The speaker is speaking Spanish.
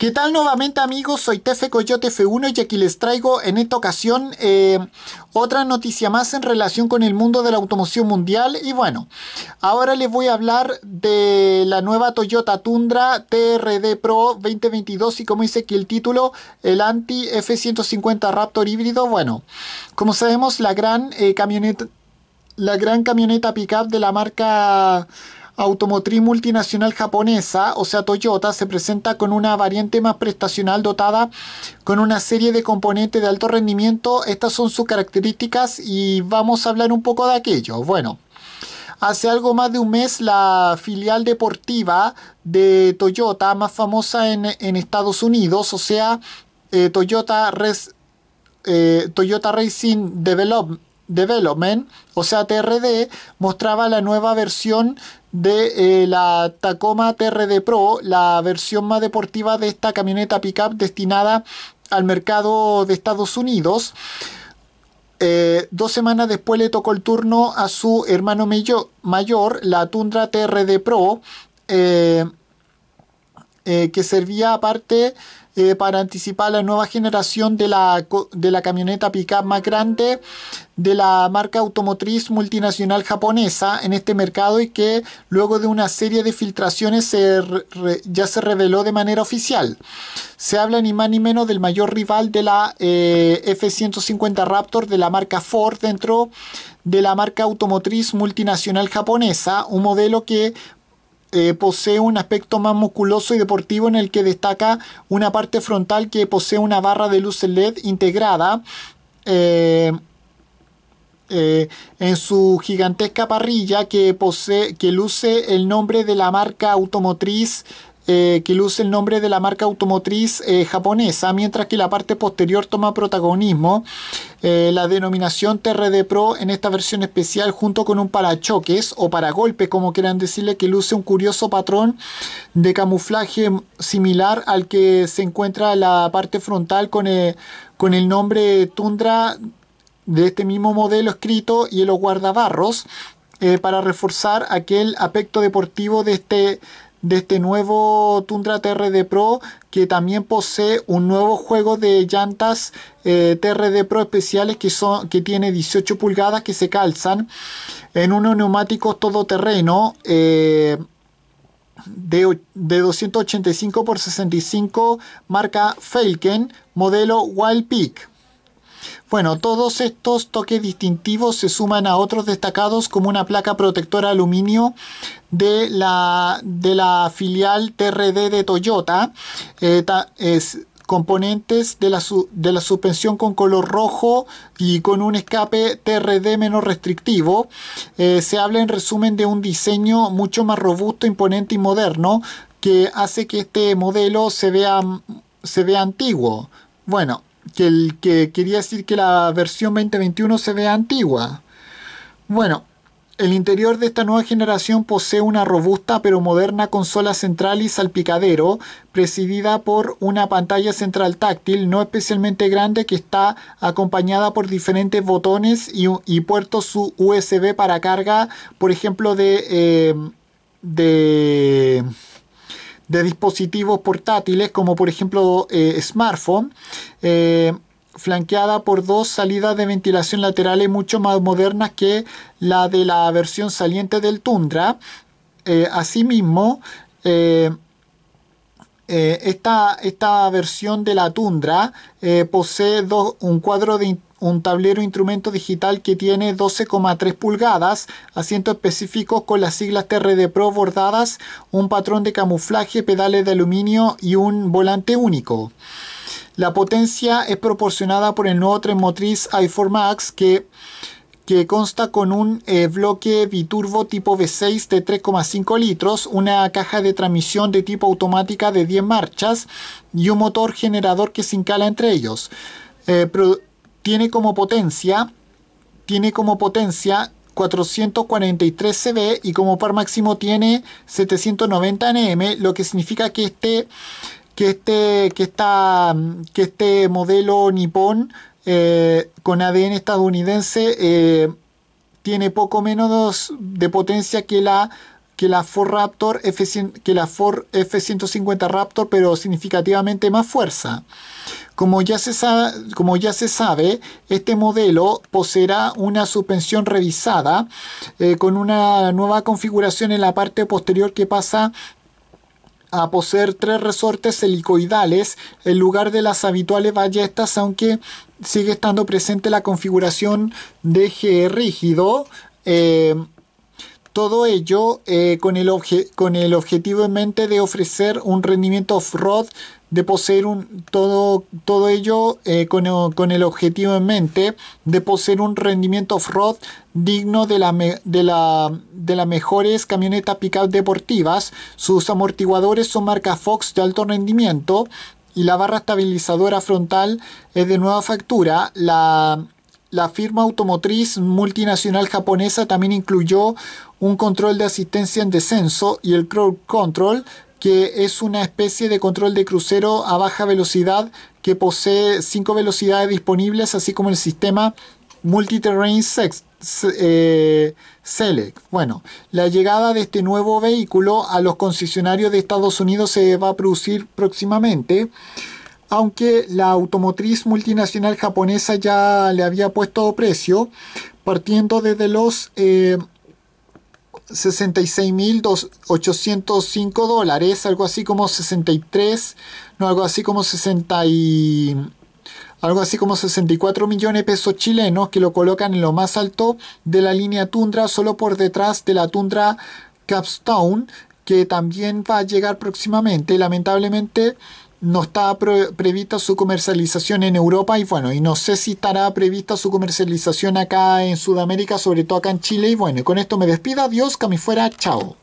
¿Qué tal nuevamente amigos? Soy Tefe Coyote F1 y aquí les traigo en esta ocasión eh, otra noticia más en relación con el mundo de la automoción mundial. Y bueno, ahora les voy a hablar de la nueva Toyota Tundra TRD Pro 2022 y como dice aquí el título, el anti F150 Raptor híbrido. Bueno, como sabemos la gran eh, camioneta... La gran camioneta pickup de la marca automotriz multinacional japonesa, o sea Toyota, se presenta con una variante más prestacional dotada con una serie de componentes de alto rendimiento. Estas son sus características y vamos a hablar un poco de aquello. Bueno. Hace algo más de un mes la filial deportiva de Toyota, más famosa en, Estados Unidos, o sea, eh, Toyota, Res, eh, Toyota Racing Development, o sea TRD, mostraba la nueva versión de eh, la Tacoma TRD Pro, la versión más deportiva de esta camioneta pickup destinada al mercado de Estados Unidos. Eh, dos semanas después le tocó el turno a su hermano mayor, la Tundra TRD Pro, eh, que servía aparte eh, para anticipar la nueva generación de la, de la camioneta pickup más grande de la marca automotriz multinacional japonesa en este mercado y que luego de una serie de filtraciones ya se reveló de manera oficial. Se habla ni más ni menos del mayor rival de la eh, F-150 Raptor de la marca Ford dentro de la marca automotriz multinacional japonesa, un modelo que eh, posee un aspecto más musculoso y deportivo en el que destaca una parte frontal que posee una barra de luz LED integrada. Eh, eh, en su gigantesca parrilla que, posee, que luce el nombre de la marca automotriz eh, que luce el nombre de la marca automotriz eh, japonesa, mientras que la parte posterior toma protagonismo eh, la denominación TRD Pro en esta versión especial junto con un parachoques o golpes, como quieran decirle, que luce un curioso patrón de camuflaje similar al que se encuentra la parte frontal con, con el nombre Tundra de este mismo modelo escrito y los guardabarros para reforzar aquel aspecto deportivo de este de este nuevo Tundra TRD Pro que también posee un nuevo juego de llantas eh, TRD Pro especiales que, son, que tiene 18 pulgadas que se calzan en unos neumáticos todoterreno eh, de, 285 x 65 marca Felken modelo Wild Peak bueno, todos estos toques distintivos se suman a otros destacados como una placa protectora aluminio de la, de la filial TRD de Toyota. Eh, es, componentes de la, de la, suspensión con color rojo y con un escape TRD menos restrictivo. Eh, se habla en resumen de un diseño mucho más robusto, imponente y moderno que hace que este modelo se vea, se vea antiguo. Bueno, que, el, que quería decir que la versión 2021 se vea antigua. Bueno, el interior de esta nueva generación posee una robusta pero moderna consola central y salpicadero, presidida por una pantalla central táctil no especialmente grande que está acompañada por diferentes botones y, puerto puertos USB para carga, por ejemplo, de... Eh, de de dispositivos portátiles como por ejemplo eh, smartphone, eh, flanqueada por dos salidas de ventilación laterales mucho más modernas que la de la versión saliente del Tundra. Eh, asimismo, esta, esta, versión de la Tundra posee un cuadro de un tablero instrumento digital que tiene 12,3 pulgadas, asientos específicos con las siglas TRD Pro bordadas, un patrón de camuflaje, pedales de aluminio y un volante único. La potencia es proporcionada por el nuevo tren motriz i4 Max que, que consta con un eh, bloque biturbo tipo V6 de 3,5 litros, una caja de transmisión de tipo automática de 10 marchas y un motor generador que se incala entre ellos. Eh, tiene como potencia tiene como potencia 443 CB y como par máximo tiene 790 NM, lo que significa que este que este que está que este modelo nipón eh, con ADN estadounidense eh, tiene poco menos de potencia que la que la Ford Raptor que la Ford F150 Raptor, pero significativamente más fuerza. Como ya, se sabe, este modelo poseerá una suspensión revisada eh, con una nueva configuración en la parte posterior que pasa a poseer tres resortes helicoidales en lugar de las habituales ballestas, aunque sigue estando presente la configuración de eje rígido. Eh, todo ello eh, con, el con, el objetivo en mente de ofrecer un rendimiento off-road, de poseer un. Todo, todo ello eh, con, el, objetivo en mente de poseer un rendimiento off-road digno de, la de, la, de las mejores camionetas pick deportivas. Sus amortiguadores son marca Fox de alto rendimiento y la barra estabilizadora frontal es de nueva factura. La la firma automotriz multinacional japonesa también incluyó un control de asistencia en descenso y el crowd control, que es una especie de control de crucero a baja velocidad que posee cinco velocidades disponibles, así como el sistema Multiterrain eh, Select. Bueno, la llegada de este nuevo vehículo a los concesionarios de Estados Unidos se va a producir próximamente aunque la automotriz multinacional japonesa ya le había puesto precio, partiendo desde los 66.805 eh, dólares, algo así como 63, no, algo así como 60 algo así como 64 millones de pesos chilenos que lo colocan en lo más alto de la línea Tundra, solo por detrás de la Tundra Capstone, que también va a llegar próximamente. Lamentablemente, no está prevista su comercialización en Europa y bueno, y no sé si estará prevista su comercialización acá en Sudamérica, sobre todo acá en Chile. Y bueno, con esto me despido, adiós, que fuera, chao.